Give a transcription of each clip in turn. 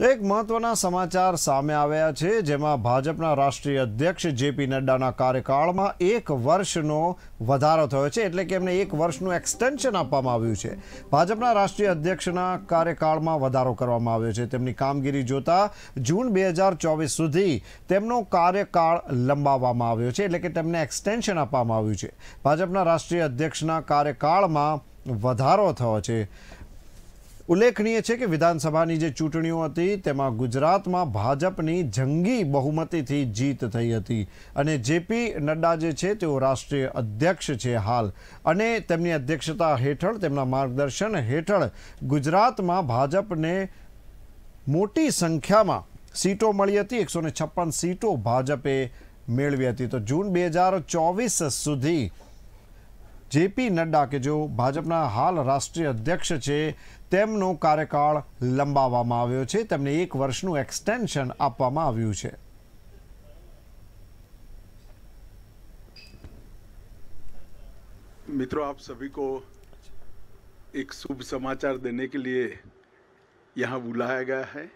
તો એક મહત્વના સમાચાર સામે આવ્યા છે જેમાં ભાજપના રાષ્ટ્રીય અધ્યક્ષ જેપી નડ્ડાના કાર્યકાળમાં એક વર્ષનો વધારો થયો છે એટલે કે એમને એક વર્ષનું એક્સટેન્શન આપવામાં આવ્યું છે ભાજપના રાષ્ટ્રીય અધ્યક્ષના કાર્યકાળમાં વધારો કરવામાં આવ્યો છે તેમની કામગીરી જોતા જૂન બે હજાર ચોવીસ સુધી તેમનો કાર્યકાળ લંબાવવામાં આવ્યો છે એટલે કે તેમને એક્સટેન્શન આપવામાં આવ્યું છે ભાજપના રાષ્ટ્રીય અધ્યક્ષના કાર્યકાળમાં વધારો થયો છે ઉલ્લેખનીય છે કે વિધાનસભાની જે ચૂંટણીઓ હતી તેમાં ગુજરાતમાં ભાજપની જંગી બહુમતીથી જીત થઈ હતી અને જેપી નડ્ડા જે છે તેઓ રાષ્ટ્રીય અધ્યક્ષ છે હાલ અને તેમની અધ્યક્ષતા હેઠળ તેમના માર્ગદર્શન હેઠળ ગુજરાતમાં ભાજપને મોટી સંખ્યામાં સીટો મળી હતી એકસો છપ્પન સીટો ભાજપે મેળવી હતી તો જૂન બે હજાર ચોવીસ સુધી जेपी नड्डा के जो भाजपा ना हाल राष्ट्रीय अध्यक्ष छे તેમનો કાર્યકાળ લંબાવવામાં આવ્યો છે તેમને 1 વર્ષનું એક્સ્ટેન્શન આપવામાં આવ્યું છે મિત્રો આપ સભીકો એક સુબ સમાચાર દેને કે લિયે યહાં બુલાયા ગયા હૈ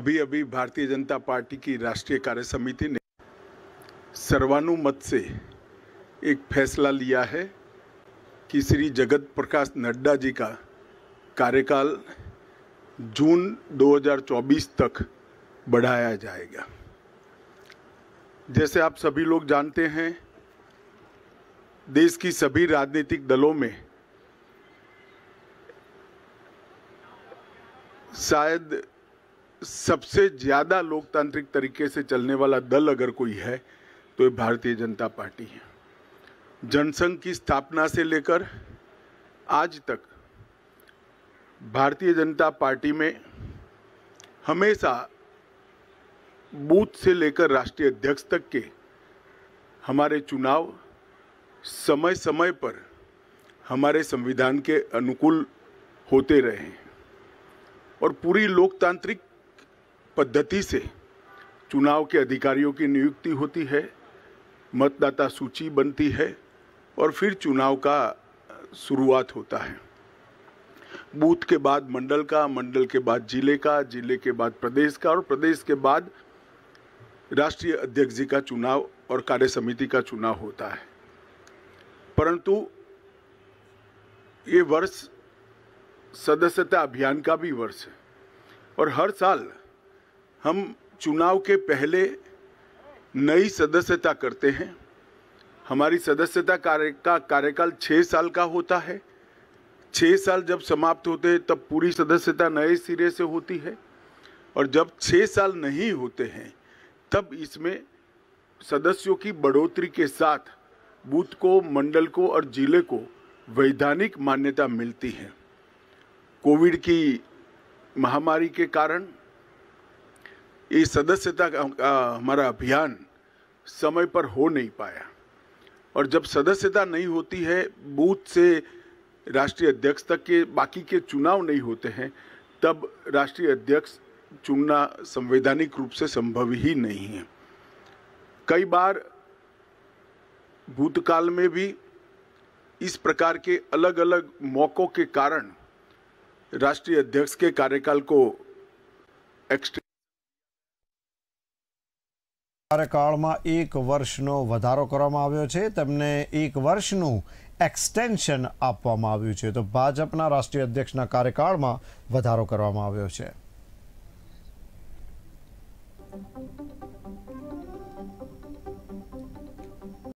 અભી અભી ભારતીય જનતા પાર્ટી કી રાષ્ટ્રીય કાર્ય સમિતિ ને સર્વાનુમત્તે एक फैसला लिया है कि श्री जगत प्रकाश नड्डा जी का कार्यकाल जून 2024 तक बढ़ाया जाएगा जैसे आप सभी लोग जानते हैं देश की सभी राजनीतिक दलों में शायद सबसे ज़्यादा लोकतांत्रिक तरीके से चलने वाला दल अगर कोई है तो ये भारतीय जनता पार्टी है जनसंघ की स्थापना से लेकर आज तक भारतीय जनता पार्टी में हमेशा बूथ से लेकर राष्ट्रीय अध्यक्ष तक के हमारे चुनाव समय समय पर हमारे संविधान के अनुकूल होते रहे हैं और पूरी लोकतांत्रिक पद्धति से चुनाव के अधिकारियों की नियुक्ति होती है मतदाता सूची बनती है और फिर चुनाव का शुरुआत होता है बूथ के बाद मंडल का मंडल के बाद जिले का जिले के बाद प्रदेश का और प्रदेश के बाद राष्ट्रीय अध्यक्ष जी का चुनाव और कार्य समिति का चुनाव होता है परंतु ये वर्ष सदस्यता अभियान का भी वर्ष है और हर साल हम चुनाव के पहले नई सदस्यता करते हैं हमारी सदस्यता कार्य का कार्यकाल छः साल का होता है छः साल जब समाप्त होते हैं तब पूरी सदस्यता नए सिरे से होती है और जब छः साल नहीं होते हैं तब इसमें सदस्यों की बढ़ोतरी के साथ बूथ को मंडल को और जिले को वैधानिक मान्यता मिलती है कोविड की महामारी के कारण ये सदस्यता का हमारा अभियान समय पर हो नहीं पाया और जब सदस्यता नहीं होती है बूथ से राष्ट्रीय अध्यक्ष तक के बाकी के चुनाव नहीं होते हैं तब राष्ट्रीय अध्यक्ष चुनना संवैधानिक रूप से संभव ही नहीं है कई बार भूतकाल में भी इस प्रकार के अलग अलग मौक़ों के कारण राष्ट्रीय अध्यक्ष के कार्यकाल को एक्सटेंड કાર્યકાળમાં એક વર્ષનો વધારો કરવામાં આવ્યો છે તેમને એક વર્ષનું એક્સટેન્શન આપવામાં આવ્યું છે તો ભાજપના રાષ્ટ્રીય અધ્યક્ષના કાર્યકાળમાં વધારો કરવામાં આવ્યો છે